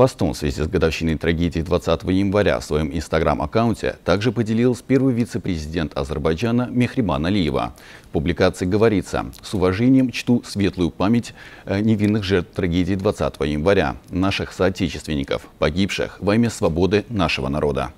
Постом в связи с годовщиной трагедии 20 января в своем инстаграм-аккаунте также поделился первый вице-президент Азербайджана Мехриман Алиева. В публикации говорится «С уважением чту светлую память э, невинных жертв трагедии 20 января, наших соотечественников, погибших во имя свободы нашего народа».